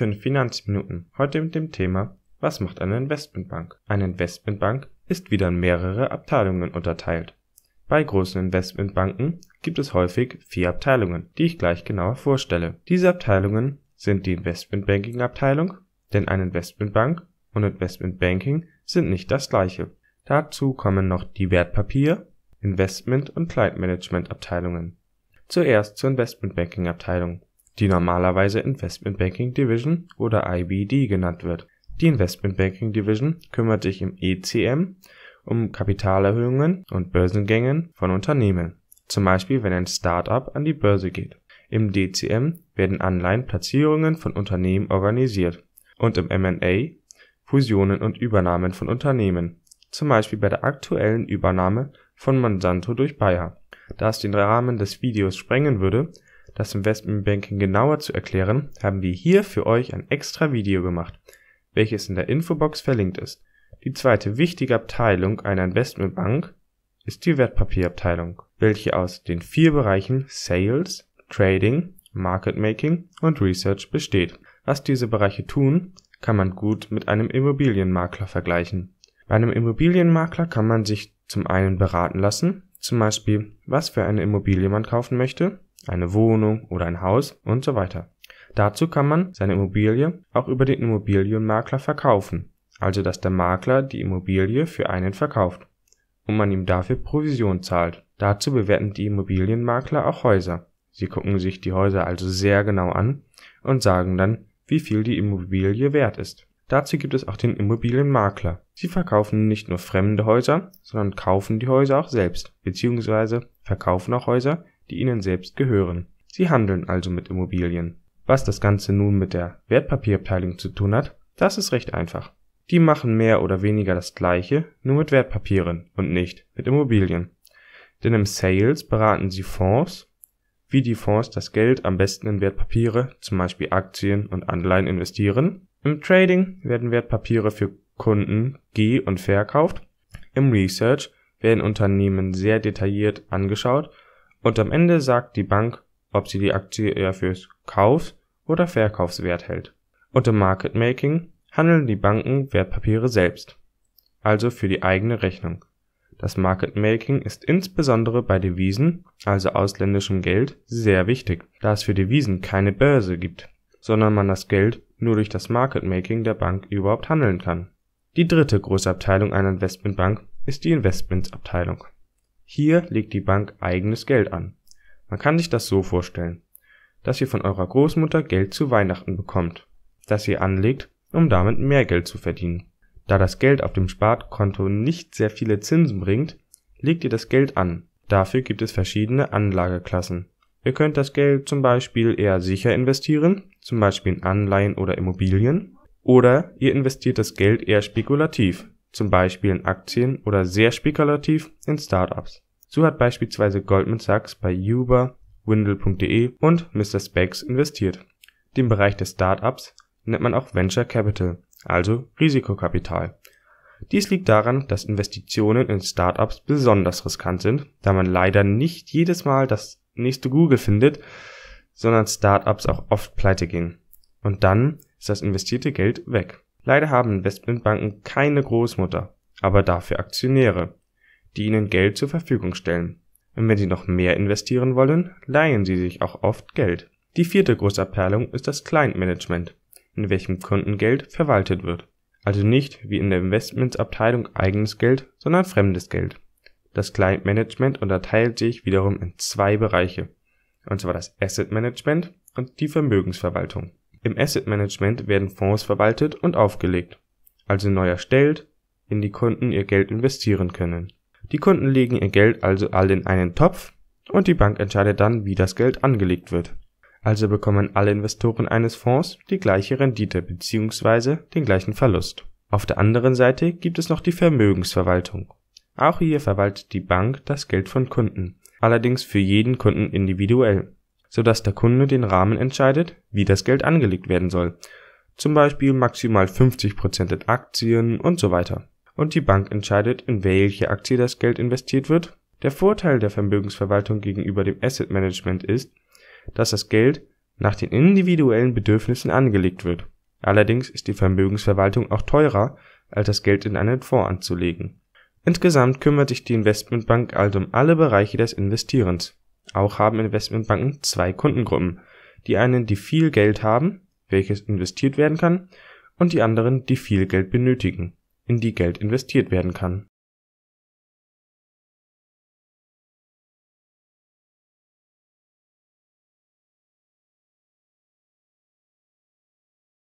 5 Finanzminuten. Heute mit dem Thema Was macht eine Investmentbank? Eine Investmentbank ist wieder in mehrere Abteilungen unterteilt. Bei großen Investmentbanken gibt es häufig vier Abteilungen, die ich gleich genauer vorstelle. Diese Abteilungen sind die Investmentbanking Abteilung, denn eine Investmentbank und Investmentbanking sind nicht das gleiche. Dazu kommen noch die Wertpapier, Investment und Client Management Abteilungen. Zuerst zur Investmentbanking Abteilung die normalerweise Investment Banking Division oder IBD genannt wird. Die Investment Banking Division kümmert sich im ECM um Kapitalerhöhungen und Börsengängen von Unternehmen, zum Beispiel wenn ein Startup an die Börse geht. Im DCM werden Anleihenplatzierungen von Unternehmen organisiert und im M&A Fusionen und Übernahmen von Unternehmen, zum Beispiel bei der aktuellen Übernahme von Monsanto durch Bayer. Da es den Rahmen des Videos sprengen würde, das Investmentbanking genauer zu erklären, haben wir hier für euch ein extra Video gemacht, welches in der Infobox verlinkt ist. Die zweite wichtige Abteilung einer Investmentbank ist die Wertpapierabteilung, welche aus den vier Bereichen Sales, Trading, Market Making und Research besteht. Was diese Bereiche tun, kann man gut mit einem Immobilienmakler vergleichen. Bei einem Immobilienmakler kann man sich zum einen beraten lassen, zum Beispiel was für eine Immobilie man kaufen möchte, eine Wohnung oder ein Haus und so weiter. Dazu kann man seine Immobilie auch über den Immobilienmakler verkaufen, also dass der Makler die Immobilie für einen verkauft und man ihm dafür Provision zahlt. Dazu bewerten die Immobilienmakler auch Häuser. Sie gucken sich die Häuser also sehr genau an und sagen dann, wie viel die Immobilie wert ist. Dazu gibt es auch den Immobilienmakler. Sie verkaufen nicht nur fremde Häuser, sondern kaufen die Häuser auch selbst, beziehungsweise verkaufen auch Häuser, die ihnen selbst gehören. Sie handeln also mit Immobilien. Was das Ganze nun mit der Wertpapierabteilung zu tun hat, das ist recht einfach. Die machen mehr oder weniger das gleiche, nur mit Wertpapieren und nicht mit Immobilien. Denn im Sales beraten sie Fonds, wie die Fonds das Geld am besten in Wertpapiere, zum Beispiel Aktien und Anleihen investieren. Im Trading werden Wertpapiere für Kunden ge- und verkauft. Im Research werden Unternehmen sehr detailliert angeschaut und am Ende sagt die Bank, ob sie die Aktie eher fürs Kauf- oder Verkaufswert hält. Und im Market Making handeln die Banken Wertpapiere selbst, also für die eigene Rechnung. Das Market Making ist insbesondere bei Devisen, also ausländischem Geld, sehr wichtig, da es für Devisen keine Börse gibt, sondern man das Geld nur durch das Market Making der Bank überhaupt handeln kann. Die dritte große Abteilung einer Investmentbank ist die Investmentsabteilung. Hier legt die Bank eigenes Geld an. Man kann sich das so vorstellen, dass ihr von eurer Großmutter Geld zu Weihnachten bekommt, das ihr anlegt, um damit mehr Geld zu verdienen. Da das Geld auf dem Spartkonto nicht sehr viele Zinsen bringt, legt ihr das Geld an. Dafür gibt es verschiedene Anlageklassen. Ihr könnt das Geld zum Beispiel eher sicher investieren, zum Beispiel in Anleihen oder Immobilien, oder ihr investiert das Geld eher spekulativ, zum Beispiel in Aktien oder sehr spekulativ in Startups. So hat beispielsweise Goldman Sachs bei Uber, Windle.de und Mr. Spex investiert. Den Bereich des Startups nennt man auch Venture Capital, also Risikokapital. Dies liegt daran, dass Investitionen in Startups besonders riskant sind, da man leider nicht jedes Mal das nächste Google findet, sondern Startups auch oft pleite gehen. Und dann ist das investierte Geld weg. Leider haben Investmentbanken keine Großmutter, aber dafür Aktionäre, die ihnen Geld zur Verfügung stellen. Und wenn sie noch mehr investieren wollen, leihen sie sich auch oft Geld. Die vierte Großabteilung ist das Client-Management, in welchem Kundengeld verwaltet wird. Also nicht wie in der Investmentsabteilung eigenes Geld, sondern fremdes Geld. Das Client Management unterteilt sich wiederum in zwei Bereiche, und zwar das Asset Management und die Vermögensverwaltung. Im Asset Management werden Fonds verwaltet und aufgelegt, also neu erstellt, in die Kunden ihr Geld investieren können. Die Kunden legen ihr Geld also all in einen Topf und die Bank entscheidet dann, wie das Geld angelegt wird. Also bekommen alle Investoren eines Fonds die gleiche Rendite bzw. den gleichen Verlust. Auf der anderen Seite gibt es noch die Vermögensverwaltung. Auch hier verwaltet die Bank das Geld von Kunden, allerdings für jeden Kunden individuell sodass der Kunde den Rahmen entscheidet, wie das Geld angelegt werden soll. Zum Beispiel maximal 50% in Aktien und so weiter. Und die Bank entscheidet, in welche Aktie das Geld investiert wird. Der Vorteil der Vermögensverwaltung gegenüber dem Asset Management ist, dass das Geld nach den individuellen Bedürfnissen angelegt wird. Allerdings ist die Vermögensverwaltung auch teurer, als das Geld in einen Fonds anzulegen. Insgesamt kümmert sich die Investmentbank also um alle Bereiche des Investierens. Auch haben Investmentbanken zwei Kundengruppen, die einen, die viel Geld haben, welches investiert werden kann, und die anderen, die viel Geld benötigen, in die Geld investiert werden kann